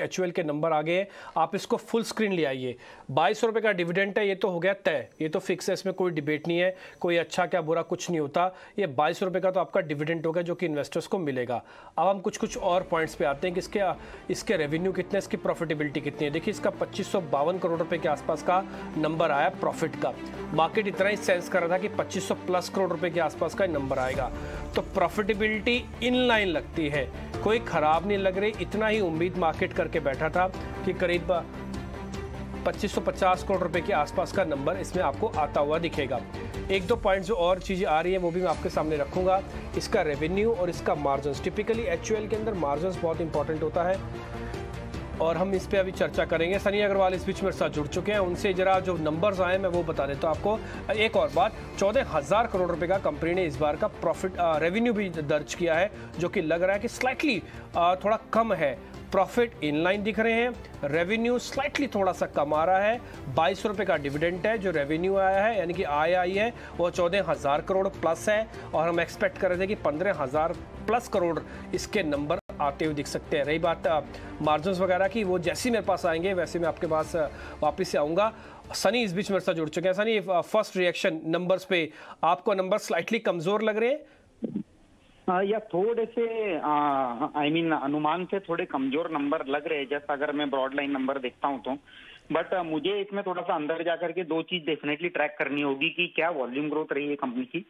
H के number आ गए आप इसको फुल स्क्रीन ले आइए बाईस रुपए का डिविडेंड है ये तो हो गया तय ये तो फिक्स है इसमें कोई डिबेट नहीं है कोई अच्छा क्या बुरा कुछ नहीं होता ये बाईस रुपए का तो आपका डिविडेंड हो गया जो कि इन्वेस्टर्स को मिलेगा अब हम कुछ कुछ और पॉइंट्स पे आते हैं कि इसके इसके रेवेन्यू कितने इसकी प्रॉफिटेबिलिटी कितनी है देखिए इसका पच्चीस करोड़ रुपये के आसपास का नंबर आया प्रॉफिट का मार्केट इतना ही सेंस कर रहा था कि पच्चीस प्लस करोड़ रुपये के आसपास का नंबर आएगा तो प्रॉफिटेबिलिटी इन लाइन लगती है कोई ख़राब नहीं लग रही इतना ही उम्मीद मार्केट कर करके बैठा था कि करीब 2550 करोड़ रुपए के आसपास का नंबर इसमें आपको आता हुआ दिखेगा एक दो पॉइंट जो और चीज़ें आ रही हैं वो भी मैं आपके सामने रखूंगा इसका रेवेन्यू और इसका मार्जिन टिपिकली एच के अंदर मार्जिन बहुत इंपॉर्टेंट होता है और हम इस पर अभी चर्चा करेंगे सनी अग्रवाल इस बीच मेरे साथ जुड़ चुके हैं उनसे जरा जो नंबर्स आए मैं वो बता देता हूँ आपको एक और बात चौदह हज़ार करोड़ रुपए का कंपनी ने इस बार का प्रॉफिट रेवेन्यू भी दर्ज किया है जो कि लग रहा है कि स्लाइटली थोड़ा कम है प्रॉफिट इनलाइन दिख रहे हैं रेवेन्यू स्लाइटली थोड़ा सा कम आ रहा है बाईस रुपये का डिविडेंट है जो रेवेन्यू आया है यानी कि आय आई है वो चौदह हज़ार करोड़ प्लस है और हम एक्सपेक्ट कर रहे थे कि पंद्रह हज़ार प्लस करोड़ इसके नंबर आते हुए दिख सकते हैं रही बात मार्जिन वगैरह की वो जैसे मेरे पास आएंगे वैसे मैं आपके पास वापस से आऊँगा सनी इस बीच मेरे साथ जुड़ चुके हैं सनी फर्स्ट रिएक्शन नंबर्स पे आपको नंबर स्लाइटली कमज़ोर लग रहे हैं हाँ, या थोड़े से आई मीन I mean, अनुमान से थोड़े कमजोर नंबर लग रहे हैं जैसा अगर मैं ब्रॉड लाइन नंबर देखता हूँ तो बट मुझे इसमें थोड़ा सा अंदर जाकर के दो चीज डेफिनेटली ट्रैक करनी होगी कि क्या वॉल्यूम ग्रोथ रही है कंपनी की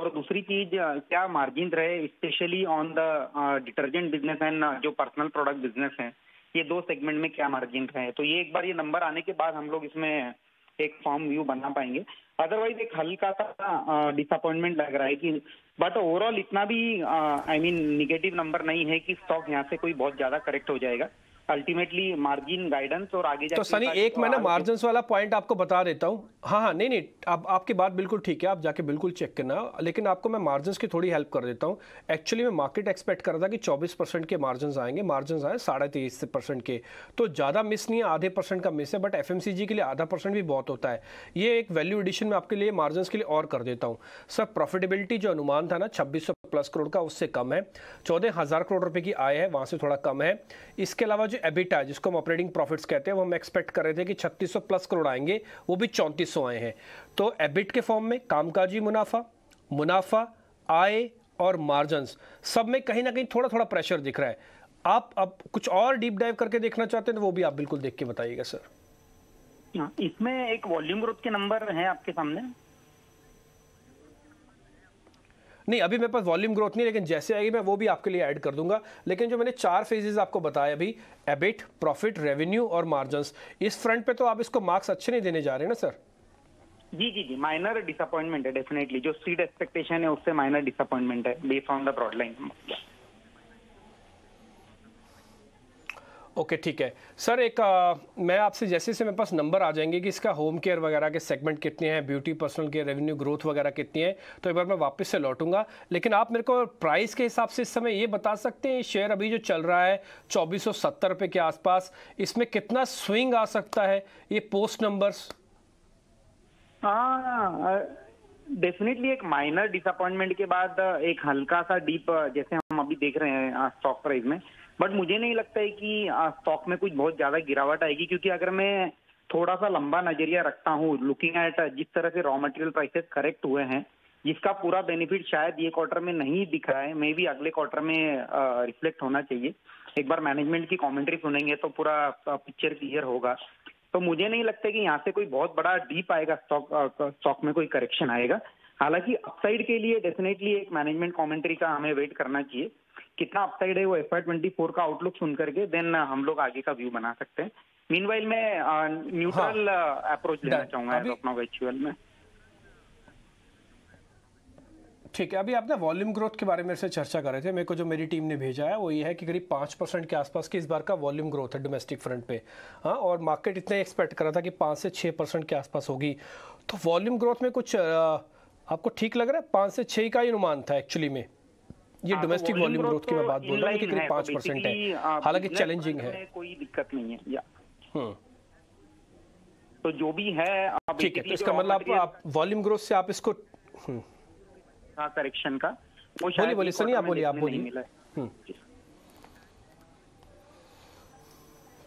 और दूसरी चीज क्या मार्जिन रहे specially on the detergent business and जो पर्सनल प्रोडक्ट बिजनेस है ये दो सेगमेंट में क्या मार्जिन रहे तो ये एक बार ये नंबर आने के बाद हम लोग इसमें एक फॉर्म व्यू बना पाएंगे अदरवाइज एक हल्का सा डिसअपॉइंटमेंट लग रहा है कि बट ओवरऑल इतना भी आई मीन निगेटिव नंबर नहीं है कि स्टॉक यहाँ से कोई बहुत ज्यादा करेक्ट हो जाएगा अल्टीमेटली मार्जिन गाइडेंस और आगे तो सनी एक मैं ना मार्जिन वाला पॉइंट आपको बता देता हूँ हाँ हाँ नहीं नहीं आप आपकी बात बिल्कुल ठीक है आप जाके बिल्कुल चेक करना लेकिन आपको मैं मार्जिन की थोड़ी हेल्प कर देता हूँ एक्चुअली मैं मार्केट एक्सपेक्ट कर रहा था कि 24 परसेंट के मार्जिन आएंगे मार्जिन आए साढ़े तेईस परसेंट के तो ज़्यादा मिस नहीं है आधे परसेंट का मिस है बट एफ के लिए आधा परसेंट भी बहुत होता है ये एक वैल्यू एडिशन में आपके लिए मार्जिन के लिए और कर देता हूँ सर प्रॉफिटेबिलिटी जो अनुमान था ना छब्बीस प्लस करोड़ का उससे कम है चौदह हज़ार करोड़ रुपए की आय है वहाँ से थोड़ा कम है इसके अलावा जो एबिटा जिसको हम ऑपरेटिंग प्रॉफिट्स कहते हैं वो हम एक्सपेक्ट कर रहे थे कि 3600 प्लस करोड़ आएंगे वो भी 3400 आए हैं तो एबिट के फॉर्म में कामकाजी मुनाफा मुनाफा आय और मार्जन्स सब में कहीं ना कहीं थोड़ा थोड़ा प्रेशर दिख रहा है आप अब कुछ और डीप डाइव करके देखना चाहते हैं तो वो भी आप बिल्कुल देख के बताइएगा सर हाँ, इसमें एक वॉल्यूम ग्रोथ के नंबर हैं आपके सामने नहीं अभी मेरे पास वॉल्यूम ग्रोथ नहीं लेकिन जैसे आएगी मैं वो भी आपके लिए ऐड कर दूंगा लेकिन जो मैंने चार फेजेस आपको बताया अभी एबिट प्रॉफिट रेवेन्यू और मार्जन इस फ्रंट पे तो आप इसको मार्क्स अच्छे नहीं देने जा रहे ना सर जी जी जी माइनर डिसअपॉइंटमेंट है डेफिनेटली जो सीड एक्सपेक्टेशन है उससे माइनर डिसअपॉइंटमेंट है based on the broadline okay ठीक है सर एक आ, मैं आपसे जैसे जैसे मेरे पास नंबर आ जाएंगे कि इसका होम केयर वगैरह के सेगमेंट कितने हैं beauty personal care revenue growth वगैरह कितनी है तो एक बार मैं वापस से लौटूंगा लेकिन आप मेरे को प्राइस के हिसाब से इस समय ये बता सकते हैं शेयर अभी जो चल रहा है चौबीस सौ के आसपास इसमें कितना स्विंग आ सकता है ये पोस्ट नंबर्स हाँ डेफिनेटली एक माइनर डिसअपॉइंटमेंट के बाद एक हल्का सा डीप जैसे हम अभी देख रहे हैं स्टॉक प्राइस में बट मुझे नहीं लगता है कि स्टॉक में कुछ बहुत ज्यादा गिरावट आएगी क्योंकि अगर मैं थोड़ा सा लंबा नजरिया रखता हूँ लुकिंग एट जिस तरह से रॉ मटेरियल प्राइसेस करेक्ट हुए हैं जिसका पूरा बेनिफिट शायद ये क्वार्टर में नहीं दिख रहा है मे भी अगले क्वार्टर में रिफ्लेक्ट होना चाहिए एक बार मैनेजमेंट की कमेंट्री सुनेंगे तो पूरा पिक्चर क्लियर होगा तो मुझे नहीं लगता कि यहाँ से कोई बहुत बड़ा डीप आएगा स्टॉक स्टॉक में कोई करेक्शन आएगा हालांकि अपसाइड के लिए डेफिनेटली एक मैनेजमेंट कमेंट्री का हमें वेट करना चाहिए कितना अपसाइड है वो एफ ट्वेंटी फोर का आउटलुक सुन करके देन uh, हम लोग आगे का व्यू बना सकते हैं मीन वाइल मैं न्यूट्रल uh, अप्रोच हाँ। uh, लेना चाहूंगा अपना वर्चुअल में ठीक है अभी आपने वॉल्यूम ग्रोथ के बारे में से चर्चा कर रहे थे मेरे को जो मेरी टीम ने भेजा है वो ये है कि करीब पाँच परसेंट के आसपास की इस बार का वॉल्यूम ग्रोथ है डोमेस्टिक फ्रंट पे हाँ और मार्केट इतना एक्सपेक्ट कर रहा था कि पाँच से छः परसेंट के आसपास होगी तो वॉल्यूम ग्रोथ में कुछ आ, आपको ठीक लग रहा है पाँच से छः का ही अनुमान था एक्चुअली में ये डोमेस्टिक वॉल्यूम ग्रोथ की मैं बात बोल रहा हूँ करीब पांच परसेंट है तो हाँ, हालांकि चैलेंजिंग है कोई दिक्कत नहीं है या हम्म। तो जो भी है ठीक है तो इसका मतलब आप वॉल्यूम ग्रोथ से आप इसको करेक्शन हम्म। हाँ, का बोलिए बोलिए सनी आप बोलिए आप बोलिए हम्म।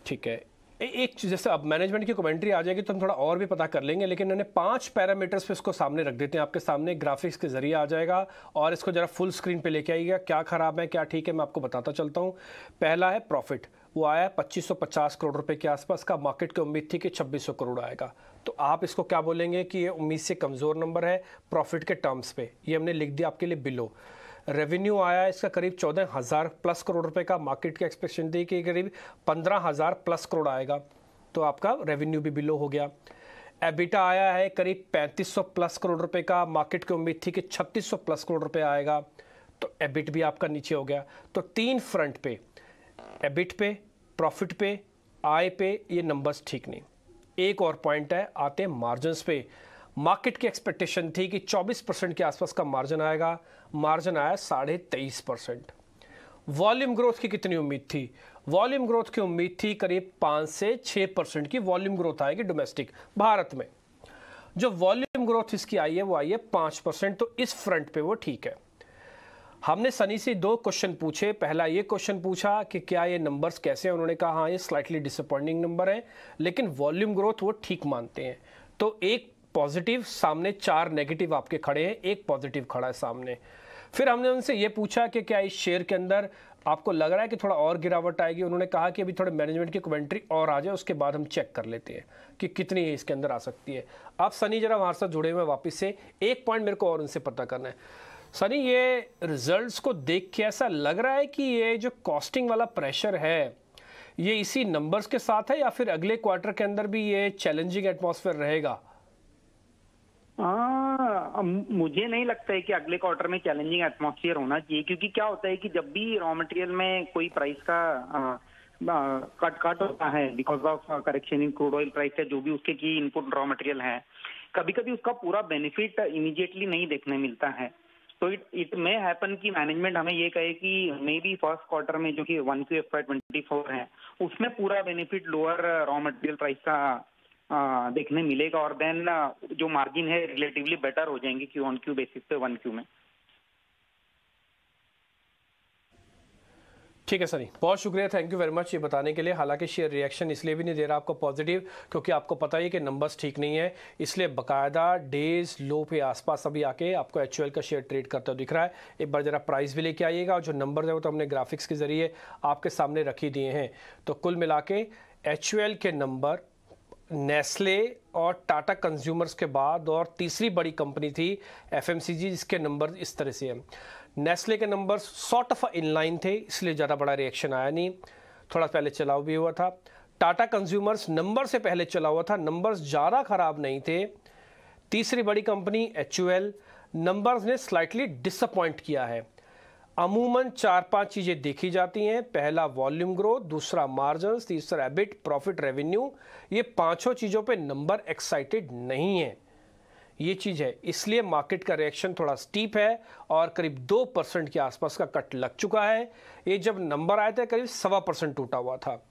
ठीक है एक जैसे अब मैनेजमेंट की कमेंट्री आ जाएगी तो हम थोड़ा और भी पता कर लेंगे लेकिन मैंने पांच पैरामीटर्स पे इसको सामने रख देते हैं आपके सामने ग्राफिक्स के जरिए आ जाएगा और इसको ज़रा फुल स्क्रीन पे लेके आइएगा क्या ख़राब है क्या ठीक है मैं आपको बताता चलता हूँ पहला है प्रॉफिट वो आया 2550 करोड़ रुपए के आसपास का मार्केट की उम्मीद थी कि छब्बीस करोड़ आएगा तो आप इसको क्या बोलेंगे कि ये उम्मीद से कमज़ोर नंबर है प्रॉफिट के टर्म्स पे ये हमने लिख दिया आपके लिए बिलो रेवेन्यू आया इसका करीब चौदह हज़ार प्लस करोड़ रुपए का मार्केट की एक्सपेक्टेशन थी कि करीब पंद्रह हज़ार प्लस करोड़ आएगा तो आपका रेवेन्यू भी बिलो हो गया एबिटा आया है करीब 3500 प्लस करोड़ रुपए का मार्केट की उम्मीद थी कि 3600 प्लस करोड़ रुपए आएगा तो एबिट भी आपका नीचे हो गया तो तीन फ्रंट पे एबिट पे प्रॉफिट पे आय पे ये नंबर्स ठीक नहीं एक और पॉइंट है आते मार्जिन पे मार्केट की एक्सपेक्टेशन थी कि 24 परसेंट के आसपास का मार्जिन आएगा मार्जिन आया साढ़े तेईस परसेंट वॉल्यूम ग्रोथ की कितनी उम्मीद थी वॉल्यूम ग्रोथ की उम्मीद थी करीब पाँच से छः परसेंट की वॉल्यूम ग्रोथ आएगी डोमेस्टिक भारत में जो वॉल्यूम ग्रोथ इसकी आई है वो आई है पाँच परसेंट तो इस फ्रंट पे वो ठीक है हमने सनी से दो क्वेश्चन पूछे पहला ये क्वेश्चन पूछा कि क्या ये नंबर्स कैसे हैं उन्होंने कहा हाँ ये स्लाइटली डिसअपॉइंटिंग नंबर हैं लेकिन वॉल्यूम ग्रोथ वो ठीक मानते हैं तो एक पॉजिटिव सामने चार नेगेटिव आपके खड़े हैं एक पॉजिटिव खड़ा है सामने फिर हमने उनसे ये पूछा कि क्या इस शेयर के अंदर आपको लग रहा है कि थोड़ा और गिरावट आएगी उन्होंने कहा कि अभी थोड़े मैनेजमेंट की कमेंट्री और आ जाए उसके बाद हम चेक कर लेते हैं कि कितनी है इसके अंदर आ सकती है आप सनी जरा हमारे साथ जुड़े हुए हैं वापस से एक पॉइंट मेरे को और उनसे पता करना है सनी ये रिजल्ट्स को देख के ऐसा लग रहा है कि ये जो कॉस्टिंग वाला प्रेशर है ये इसी नंबर्स के साथ है या फिर अगले क्वार्टर के अंदर भी ये चैलेंजिंग एटमोसफेयर रहेगा आ, हाँ, मुझे नहीं लगता है कि अगले क्वार्टर में चैलेंजिंग एटमोसफियर होना चाहिए क्योंकि क्या होता है कि जब भी रॉ मटेरियल में कोई प्राइस का कट कट होता है because of correction in crude oil price है जो भी उसके की इनपुट रॉ मटेरियल है कभी कभी उसका पूरा बेनिफिट इमीडिएटली नहीं देखने मिलता है तो इट इट मे हैपन कि मैनेजमेंट हमें ये कहे कि मे बी फर्स्ट क्वार्टर में जो कि one Q F twenty four है उसमें पूरा benefit lower raw material price का देखने मिलेगा और देन जो मार्जिन है रिलेटिवली बेटर हो जाएंगे क्यू ऑन क्यू बेसिस पे वन क्यू में ठीक है सनी बहुत शुक्रिया थैंक यू वेरी मच ये बताने के लिए हालांकि शेयर रिएक्शन इसलिए भी नहीं दे रहा आपको पॉजिटिव क्योंकि आपको पता ही है कि नंबर्स ठीक नहीं है इसलिए बकायदा डेज लो पे आसपास अभी आके आपको एच का शेयर ट्रेड करता दिख रहा है एक बार ज़रा प्राइस भी लेके आइएगा और जो नंबर है वो तो हमने ग्राफिक्स के ज़रिए आपके सामने रखी दिए हैं तो कुल मिला के के नंबर नेस्ले और टाटा कंज्यूमर्स के बाद और तीसरी बड़ी कंपनी थी जी जिसके नंबर इस तरह से हैं नेस्ले के नंबर सॉर्ट ऑफ इनलाइन थे इसलिए ज़्यादा बड़ा रिएक्शन आया नहीं थोड़ा पहले चलाव भी हुआ था टाटा कंज्यूमर्स नंबर से पहले चला हुआ था नंबर्स ज़्यादा ख़राब नहीं थे तीसरी बड़ी कंपनी एच नंबर्स ने स्लाइटली डिसअपॉइंट किया है अमूमन चार पांच चीज़ें देखी जाती हैं पहला वॉल्यूम ग्रोथ दूसरा मार्जन तीसरा एबिट प्रॉफिट रेवेन्यू ये पांचों चीज़ों पे नंबर एक्साइटेड नहीं है ये चीज़ है इसलिए मार्केट का रिएक्शन थोड़ा स्टीप है और करीब दो परसेंट के आसपास का कट लग चुका है ये जब नंबर आया था करीब सवा परसेंट टूटा हुआ था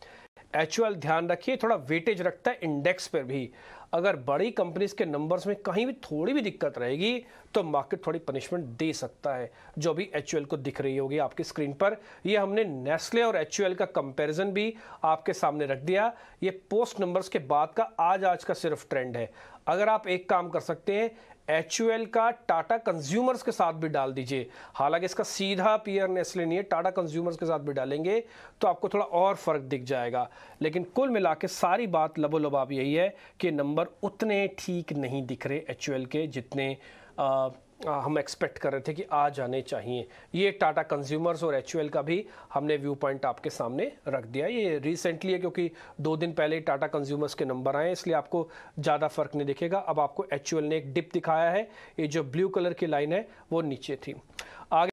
एचुअल ध्यान रखिए थोड़ा वेटेज रखता है इंडेक्स पर भी अगर बड़ी कंपनीज के नंबर्स में कहीं भी थोड़ी भी दिक्कत रहेगी तो मार्केट थोड़ी पनिशमेंट दे सकता है जो भी एच को दिख रही होगी आपकी स्क्रीन पर ये हमने नेस्ले और एच का कंपैरिजन भी आपके सामने रख दिया ये पोस्ट नंबर्स के बाद का आज आज का सिर्फ ट्रेंड है अगर आप एक काम कर सकते हैं एच का टाटा कंज्यूमर्स के साथ भी डाल दीजिए हालांकि इसका सीधा पीयर नेस्ले नहीं है टाटा कंज्यूमर्स के साथ भी डालेंगे तो आपको थोड़ा और फ़र्क दिख जाएगा लेकिन कुल मिला के सारी बात लबोलब आप यही है कि नंबर उतने ठीक नहीं दिख रहे एच के जितने आ, हम एक्सपेक्ट कर रहे थे कि आ जाने चाहिए ये टाटा कंज्यूमर्स और एच का भी हमने व्यू पॉइंट आपके सामने रख दिया ये रिसेंटली है क्योंकि दो दिन पहले टाटा कंज्यूमर्स के नंबर आए हैं इसलिए आपको ज़्यादा फर्क नहीं दिखेगा अब आपको एच ने एक डिप दिखाया है ये जो ब्लू कलर की लाइन है वो नीचे थी आगे